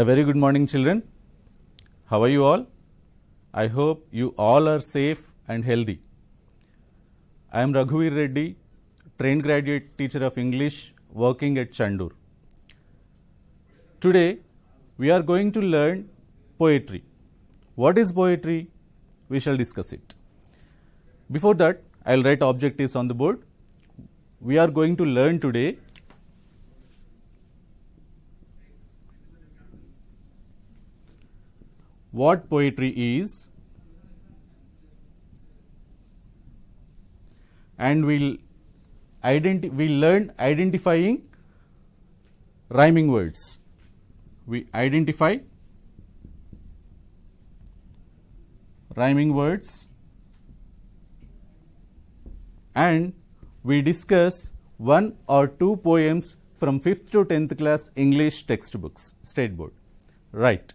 A very good morning children. How are you all? I hope you all are safe and healthy. I am Raghuveer Reddy, trained graduate teacher of English working at Chandur. Today we are going to learn poetry. What is poetry? We shall discuss it. Before that I will write objectives on the board. We are going to learn today what poetry is and we'll identi we learn identifying rhyming words. We identify rhyming words and we discuss one or two poems from 5th to 10th class English textbooks, state board. Right.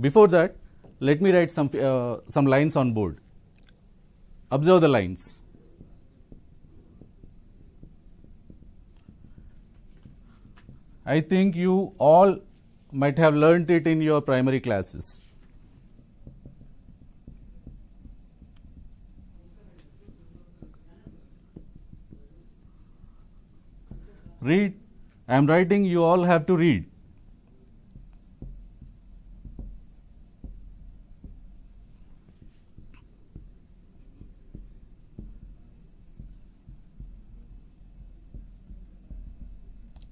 Before that, let me write some, uh, some lines on board. Observe the lines. I think you all might have learnt it in your primary classes. Read. I am writing, you all have to read.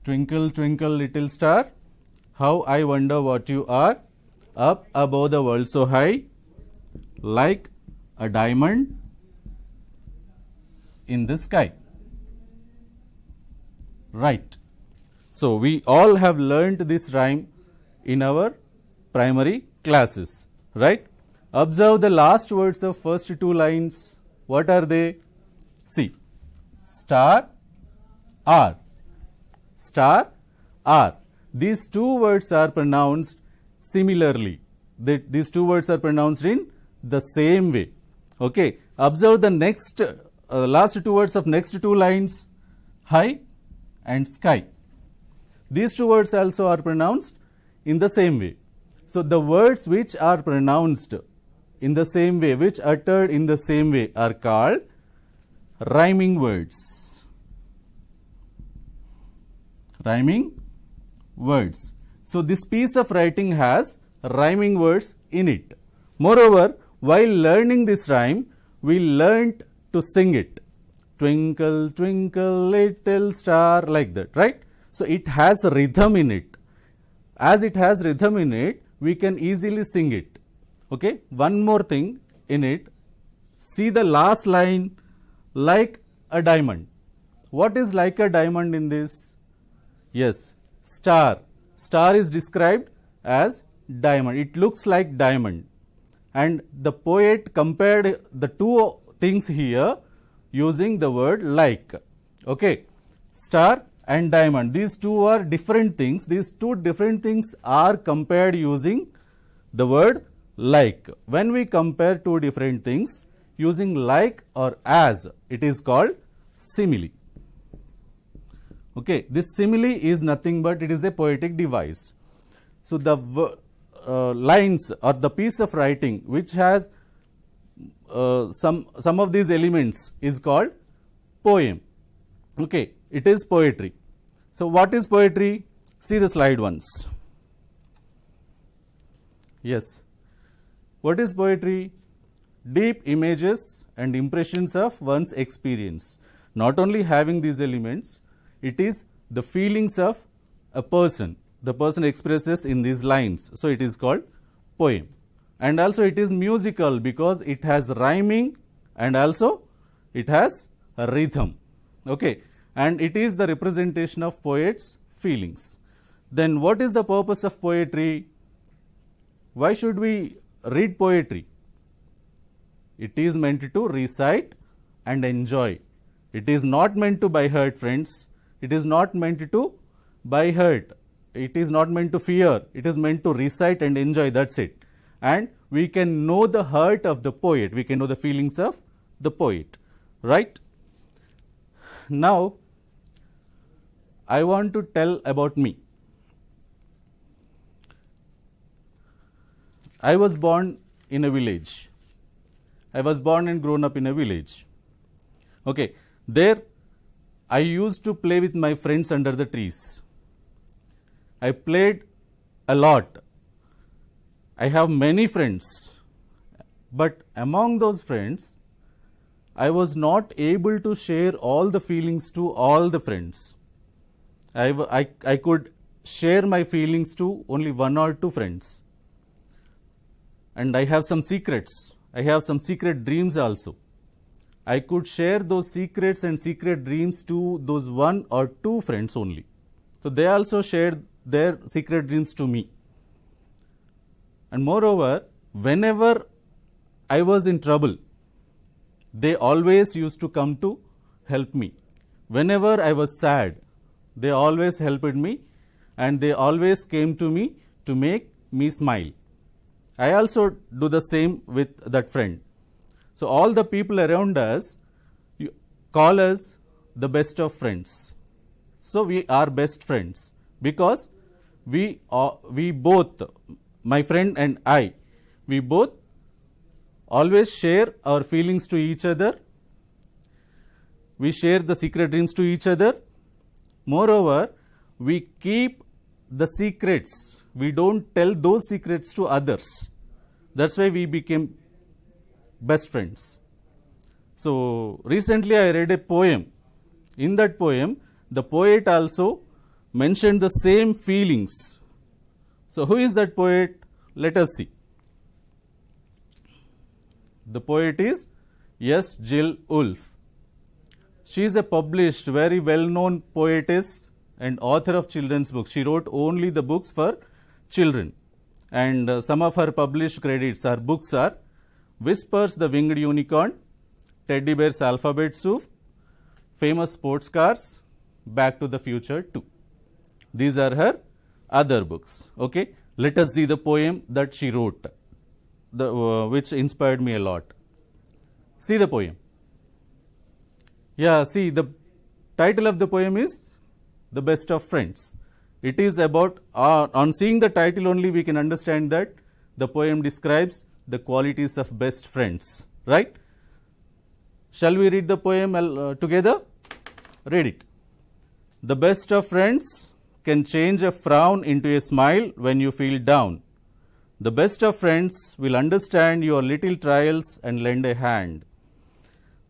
Twinkle, twinkle, little star, how I wonder what you are, up above the world so high, like a diamond in the sky. Right. So, we all have learned this rhyme in our primary classes, right? Observe the last words of first two lines. What are they? See, star, R star r. These two words are pronounced similarly. They, these two words are pronounced in the same way. Okay. Observe the next uh, last two words of next two lines high and sky. These two words also are pronounced in the same way. So, the words which are pronounced in the same way, which uttered in the same way are called rhyming words rhyming words. So this piece of writing has rhyming words in it. Moreover, while learning this rhyme, we learnt to sing it. Twinkle, twinkle, little star, like that, right? So it has rhythm in it. As it has rhythm in it, we can easily sing it. Okay, one more thing in it. See the last line, like a diamond. What is like a diamond in this? Yes, star. Star is described as diamond. It looks like diamond. And the poet compared the two things here using the word like. Okay, star and diamond. These two are different things. These two different things are compared using the word like. When we compare two different things using like or as, it is called simile. Okay, this simile is nothing but it is a poetic device. So the uh, lines or the piece of writing which has uh, some some of these elements is called poem. Okay, it is poetry. So what is poetry? See the slide once. Yes. What is poetry? Deep images and impressions of one's experience. Not only having these elements, it is the feelings of a person. The person expresses in these lines. So, it is called poem. And also it is musical because it has rhyming and also it has a rhythm. Okay. And it is the representation of poet's feelings. Then what is the purpose of poetry? Why should we read poetry? It is meant to recite and enjoy. It is not meant to by heard, friends. It is not meant to by heart. It is not meant to fear. It is meant to recite and enjoy. That's it. And we can know the heart of the poet. We can know the feelings of the poet. Right? Now, I want to tell about me. I was born in a village. I was born and grown up in a village. Okay. There I used to play with my friends under the trees. I played a lot. I have many friends, but among those friends, I was not able to share all the feelings to all the friends. I, I, I could share my feelings to only one or two friends. And I have some secrets. I have some secret dreams also. I could share those secrets and secret dreams to those one or two friends only. So they also shared their secret dreams to me. And moreover, whenever I was in trouble, they always used to come to help me. Whenever I was sad, they always helped me and they always came to me to make me smile. I also do the same with that friend. So, all the people around us call us the best of friends. So, we are best friends because we, uh, we both, my friend and I, we both always share our feelings to each other. We share the secret dreams to each other. Moreover, we keep the secrets. We don't tell those secrets to others. That's why we became best friends. So, recently I read a poem. In that poem, the poet also mentioned the same feelings. So, who is that poet? Let us see. The poet is S. Jill Wolfe. She is a published, very well-known poetess and author of children's books. She wrote only the books for children and uh, some of her published credits, her books are Whispers the Winged Unicorn, Teddy Bear's Alphabet Soup, famous sports cars, Back to the Future 2. These are her other books. Okay. Let us see the poem that she wrote, the, uh, which inspired me a lot. See the poem. Yeah, see the title of the poem is The Best of Friends. It is about, uh, on seeing the title only we can understand that the poem describes the qualities of best friends, right? Shall we read the poem uh, together? Read it. The best of friends can change a frown into a smile when you feel down. The best of friends will understand your little trials and lend a hand.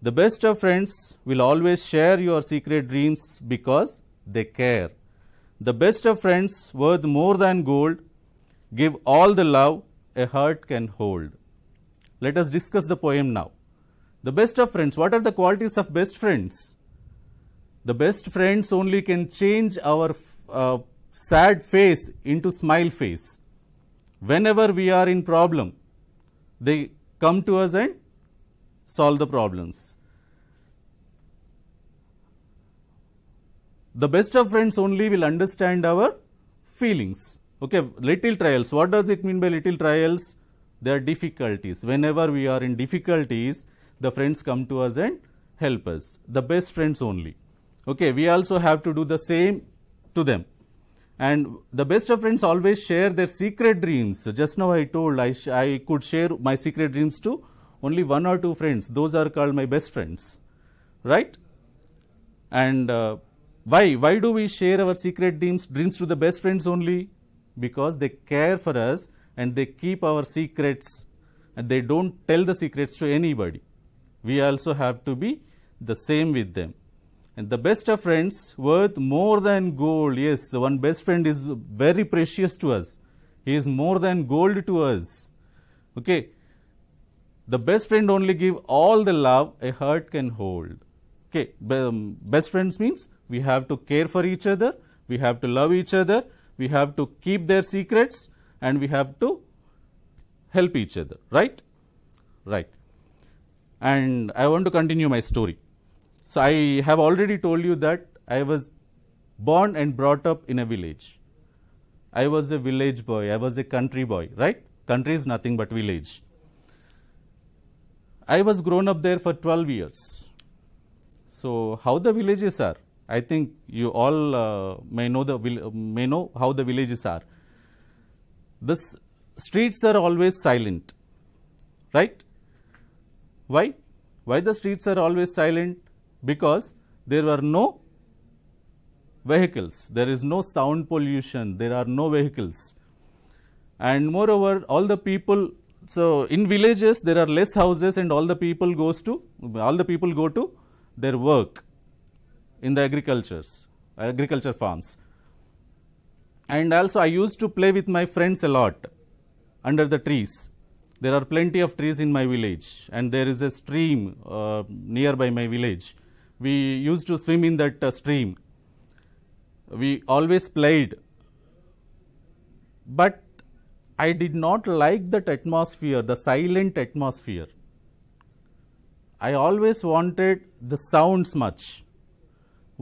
The best of friends will always share your secret dreams because they care. The best of friends worth more than gold give all the love a heart can hold. Let us discuss the poem now. The best of friends. What are the qualities of best friends? The best friends only can change our uh, sad face into smile face. Whenever we are in problem, they come to us and solve the problems. The best of friends only will understand our feelings. Okay, little trials. What does it mean by little trials? There are difficulties. Whenever we are in difficulties, the friends come to us and help us. The best friends only. Okay, we also have to do the same to them. And the best of friends always share their secret dreams. Just now I told I, I could share my secret dreams to only one or two friends. Those are called my best friends, right? And uh, why? Why do we share our secret dreams, dreams to the best friends only? because they care for us and they keep our secrets and they don't tell the secrets to anybody. We also have to be the same with them. And the best of friends worth more than gold. Yes, one best friend is very precious to us. He is more than gold to us. Okay. The best friend only give all the love a heart can hold. Okay. Best friends means we have to care for each other. We have to love each other we have to keep their secrets and we have to help each other, right? Right. And I want to continue my story. So, I have already told you that I was born and brought up in a village. I was a village boy, I was a country boy, right? Country is nothing but village. I was grown up there for 12 years. So, how the villages are? I think you all uh, may know the may know how the villages are. The streets are always silent, right? Why? Why the streets are always silent? Because there were no vehicles. There is no sound pollution. There are no vehicles. And moreover, all the people, so in villages, there are less houses and all the people goes to, all the people go to their work in the agricultures, agriculture farms. And also I used to play with my friends a lot under the trees. There are plenty of trees in my village and there is a stream uh, nearby my village. We used to swim in that uh, stream. We always played. But I did not like that atmosphere, the silent atmosphere. I always wanted the sounds much.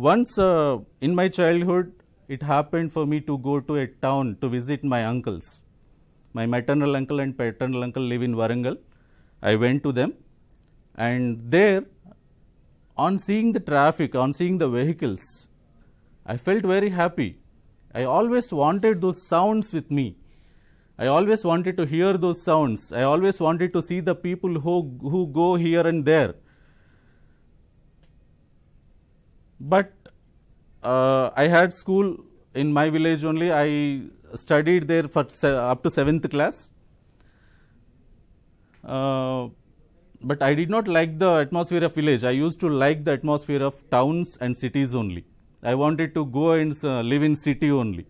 Once uh, in my childhood, it happened for me to go to a town to visit my uncles. My maternal uncle and paternal uncle live in Warangal. I went to them and there on seeing the traffic, on seeing the vehicles, I felt very happy. I always wanted those sounds with me. I always wanted to hear those sounds. I always wanted to see the people who, who go here and there. But uh, I had school in my village only. I studied there for up to seventh class. Uh, but I did not like the atmosphere of village. I used to like the atmosphere of towns and cities only. I wanted to go and uh, live in city only.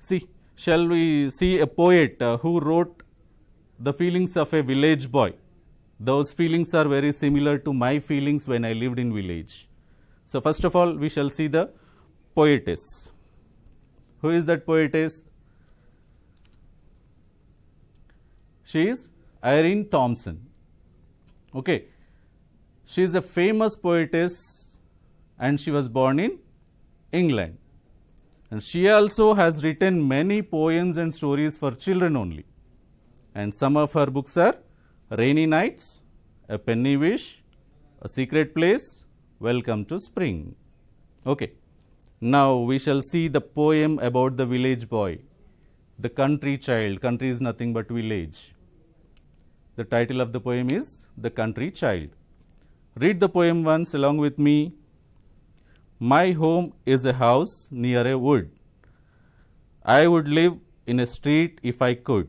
See, shall we see a poet uh, who wrote the feelings of a village boy. Those feelings are very similar to my feelings when I lived in village. So, first of all we shall see the poetess. Who is that poetess? She is Irene Thompson. Okay. She is a famous poetess and she was born in England. And she also has written many poems and stories for children only. And some of her books are Rainy Nights, A Penny Wish, A Secret Place, welcome to spring. Okay. Now, we shall see the poem about the village boy, the country child, country is nothing but village. The title of the poem is The Country Child. Read the poem once along with me. My home is a house near a wood. I would live in a street if I could.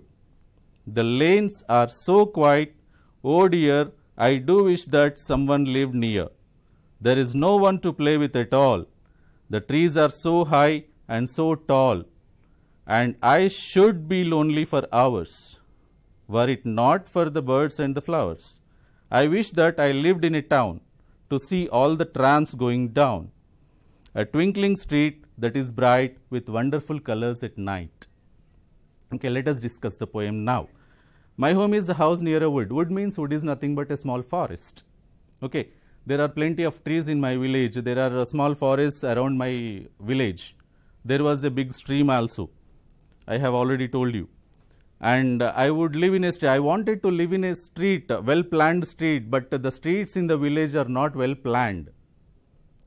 The lanes are so quiet, oh dear, I do wish that someone lived near. There is no one to play with at all. The trees are so high and so tall, and I should be lonely for hours, were it not for the birds and the flowers. I wish that I lived in a town to see all the trams going down, a twinkling street that is bright with wonderful colors at night. Okay, let us discuss the poem now. My home is a house near a wood. Wood means wood is nothing but a small forest. Okay, there are plenty of trees in my village. There are uh, small forests around my village. There was a big stream also. I have already told you. And uh, I would live in a street. I wanted to live in a street, a well planned street, but the streets in the village are not well planned.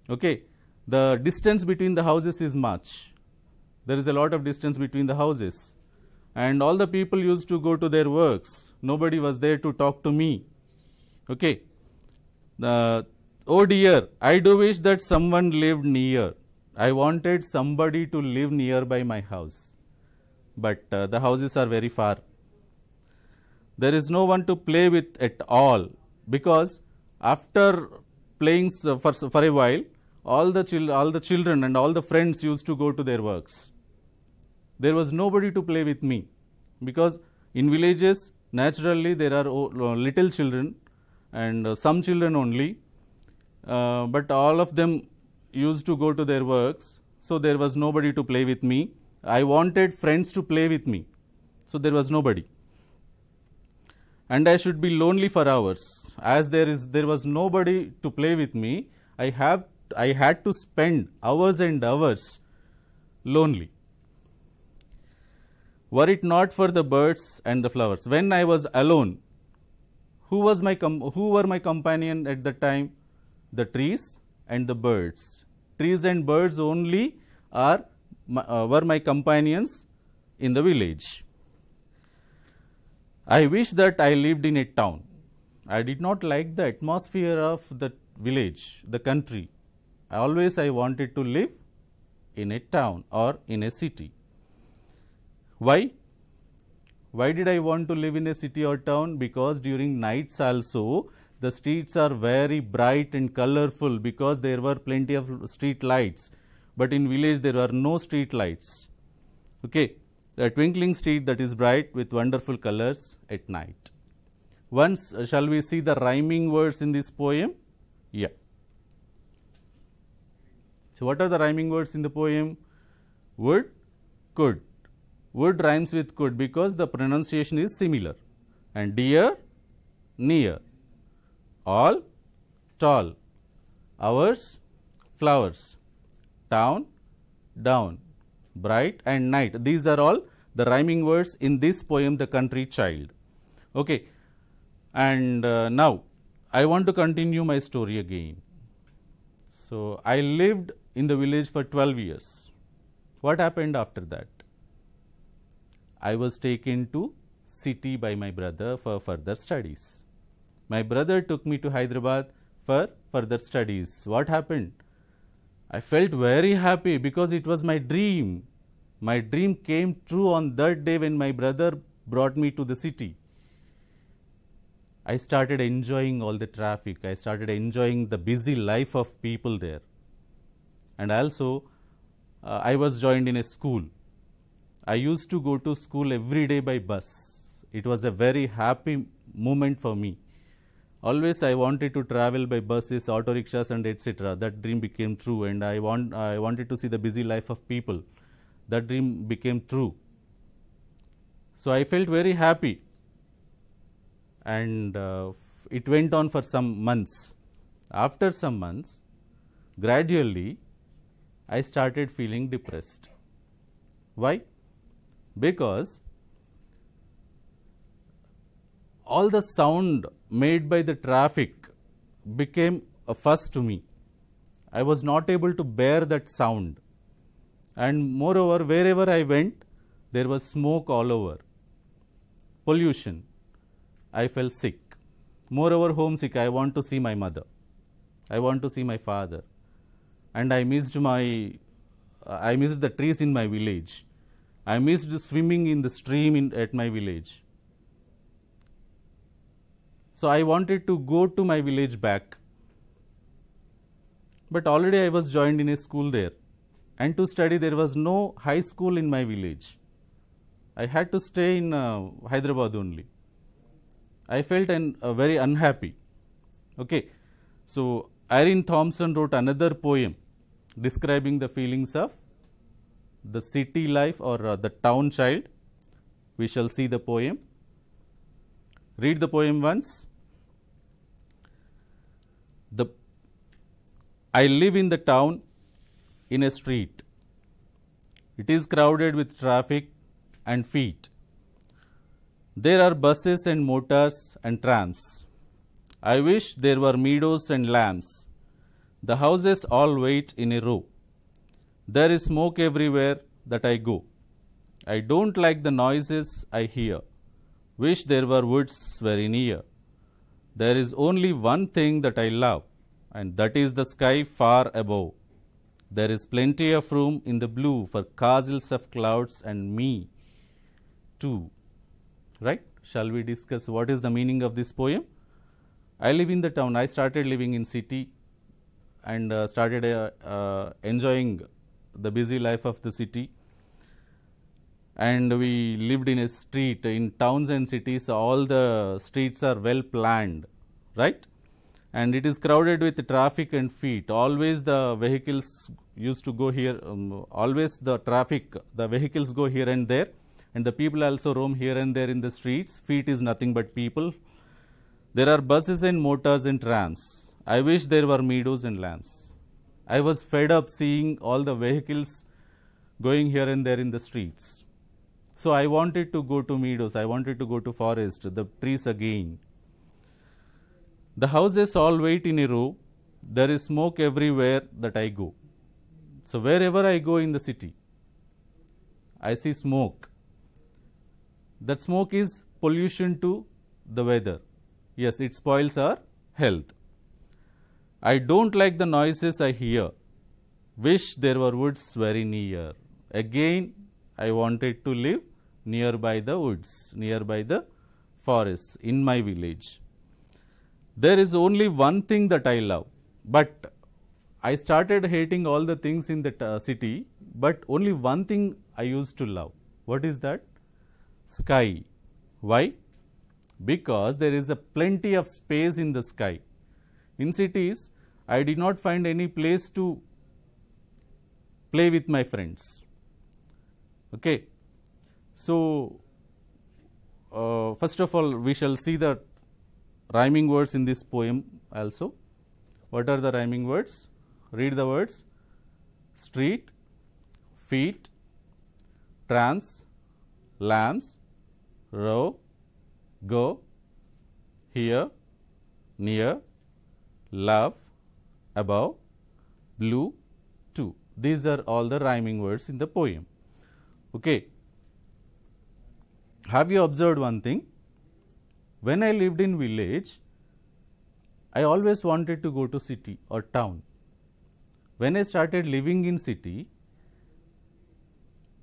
Okay. The distance between the houses is much. There is a lot of distance between the houses. And all the people used to go to their works. Nobody was there to talk to me. Okay uh, oh dear, I do wish that someone lived near. I wanted somebody to live nearby my house, but uh, the houses are very far. There is no one to play with at all because after playing for, for a while, all the, chil all the children and all the friends used to go to their works. There was nobody to play with me because in villages naturally there are little children and uh, some children only, uh, but all of them used to go to their works. So, there was nobody to play with me. I wanted friends to play with me. So, there was nobody. And I should be lonely for hours. As there is there was nobody to play with me, I have I had to spend hours and hours lonely. Were it not for the birds and the flowers, when I was alone, who, was my who were my companion at the time? The trees and the birds. Trees and birds only are, uh, were my companions in the village. I wish that I lived in a town. I did not like the atmosphere of the village, the country. Always I wanted to live in a town or in a city. Why? Why did I want to live in a city or town? Because during nights also, the streets are very bright and colorful because there were plenty of street lights. But in village, there are no street lights. Okay, a twinkling street that is bright with wonderful colors at night. Once, uh, shall we see the rhyming words in this poem? Yeah. So, what are the rhyming words in the poem? Would, could. Would rhymes with could because the pronunciation is similar. And dear, near. All, tall. Hours, flowers. Town, down. Bright and night. These are all the rhyming words in this poem, The Country Child. Okay. And uh, now, I want to continue my story again. So, I lived in the village for 12 years. What happened after that? I was taken to city by my brother for further studies. My brother took me to Hyderabad for further studies. What happened? I felt very happy because it was my dream. My dream came true on that day when my brother brought me to the city. I started enjoying all the traffic. I started enjoying the busy life of people there. And also, uh, I was joined in a school I used to go to school every day by bus. It was a very happy moment for me. Always I wanted to travel by buses, auto rickshaws and etc. That dream became true and I, want, I wanted to see the busy life of people. That dream became true. So I felt very happy and uh, it went on for some months. After some months, gradually I started feeling depressed. Why? because all the sound made by the traffic became a fuss to me. I was not able to bear that sound and moreover wherever I went there was smoke all over, pollution, I fell sick. Moreover homesick, I want to see my mother, I want to see my father and I missed my, I missed the trees in my village. I missed swimming in the stream in, at my village. So I wanted to go to my village back. But already I was joined in a school there. And to study, there was no high school in my village. I had to stay in uh, Hyderabad only. I felt an, uh, very unhappy. Okay. So Irene Thompson wrote another poem describing the feelings of the city life or uh, the town child. We shall see the poem. Read the poem once. The I live in the town in a street. It is crowded with traffic and feet. There are buses and motors and trams. I wish there were meadows and lambs. The houses all wait in a row. There is smoke everywhere that I go. I don't like the noises I hear. Wish there were woods very near. There is only one thing that I love, and that is the sky far above. There is plenty of room in the blue for castles of clouds and me too. Right? Shall we discuss what is the meaning of this poem? I live in the town. I started living in city and uh, started uh, uh, enjoying the busy life of the city and we lived in a street in towns and cities all the streets are well planned right and it is crowded with traffic and feet always the vehicles used to go here um, always the traffic the vehicles go here and there and the people also roam here and there in the streets feet is nothing but people there are buses and motors and trams i wish there were meadows and lamps I was fed up seeing all the vehicles going here and there in the streets. So, I wanted to go to meadows, I wanted to go to forest, the trees again. The houses all wait in a row, there is smoke everywhere that I go. So, wherever I go in the city, I see smoke. That smoke is pollution to the weather. Yes, it spoils our health. I don't like the noises I hear. Wish there were woods very near. Again, I wanted to live nearby the woods, nearby the forests, in my village. There is only one thing that I love, but I started hating all the things in the uh, city, but only one thing I used to love. What is that? Sky. Why? Because there is a plenty of space in the sky in cities, I did not find any place to play with my friends. Okay. So, uh, first of all, we shall see the rhyming words in this poem also. What are the rhyming words? Read the words street, feet, trans, lamps, row, go, here, near, love, above, blue, too. These are all the rhyming words in the poem. Okay. Have you observed one thing? When I lived in village, I always wanted to go to city or town. When I started living in city,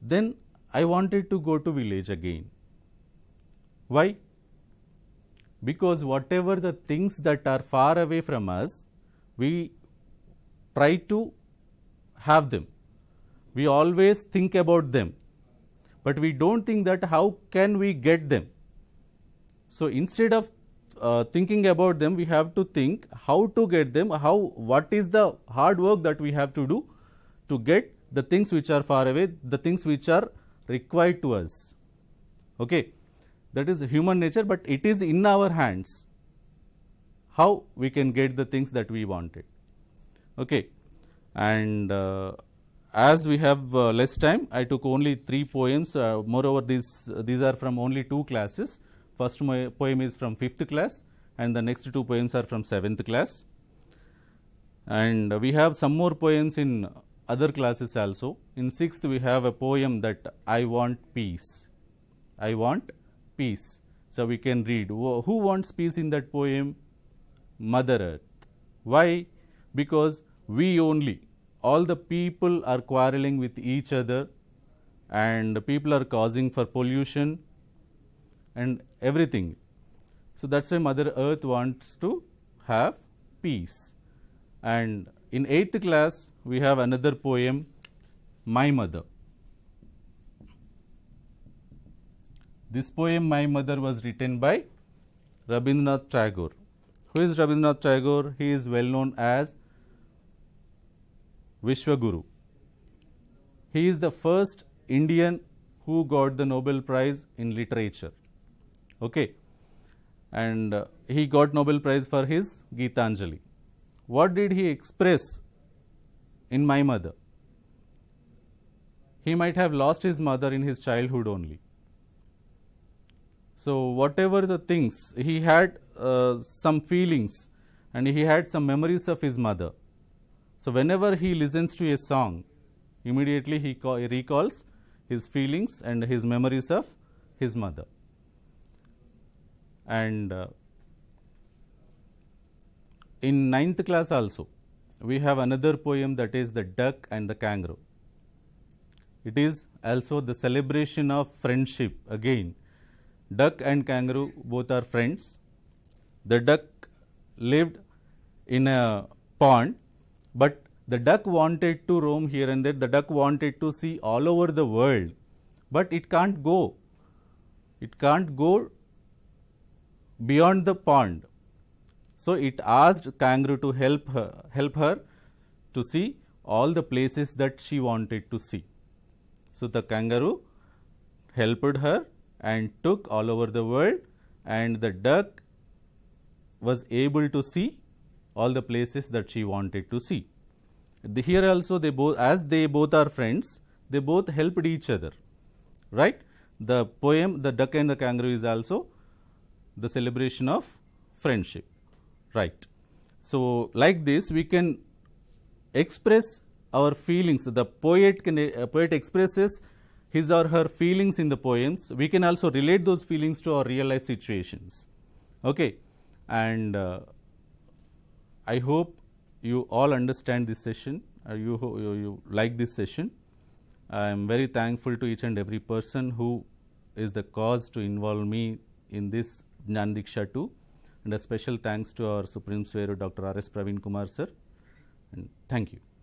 then I wanted to go to village again. Why? because whatever the things that are far away from us, we try to have them. We always think about them, but we do not think that how can we get them. So, instead of uh, thinking about them, we have to think how to get them, how what is the hard work that we have to do to get the things which are far away, the things which are required to us. Okay that is human nature, but it is in our hands how we can get the things that we wanted. Okay. And uh, as we have uh, less time, I took only three poems. Uh, moreover, these these are from only two classes. First poem is from fifth class, and the next two poems are from seventh class. And we have some more poems in other classes also. In sixth, we have a poem that I want peace. I want peace. So, we can read who wants peace in that poem? Mother Earth. Why? Because we only, all the people are quarreling with each other and people are causing for pollution and everything. So, that is why Mother Earth wants to have peace. And in 8th class, we have another poem, My Mother. This poem, My Mother, was written by Rabindranath Tagore. Who is Rabindranath Tagore? He is well known as Vishwaguru. He is the first Indian who got the Nobel Prize in literature. Okay. And uh, he got Nobel Prize for his Gitanjali. What did he express in my mother? He might have lost his mother in his childhood only. So, whatever the things he had uh, some feelings and he had some memories of his mother. So, whenever he listens to a song immediately he, he recalls his feelings and his memories of his mother. And uh, in ninth class also we have another poem that is the duck and the kangaroo. It is also the celebration of friendship again Duck and kangaroo both are friends. The duck lived in a pond, but the duck wanted to roam here and there. The duck wanted to see all over the world, but it can't go. It can't go beyond the pond. So, it asked kangaroo to help her, help her to see all the places that she wanted to see. So, the kangaroo helped her and took all over the world and the duck was able to see all the places that she wanted to see. The, here also they both as they both are friends they both helped each other right. The poem the duck and the kangaroo is also the celebration of friendship right. So, like this we can express our feelings the poet can uh, poet expresses his or her feelings in the poems, we can also relate those feelings to our real life situations. Okay. And uh, I hope you all understand this session, or you, you, you like this session. I am very thankful to each and every person who is the cause to involve me in this Jnan too. and a special thanks to our Supreme Swaro Dr. R. S. Praveen Kumar sir and thank you.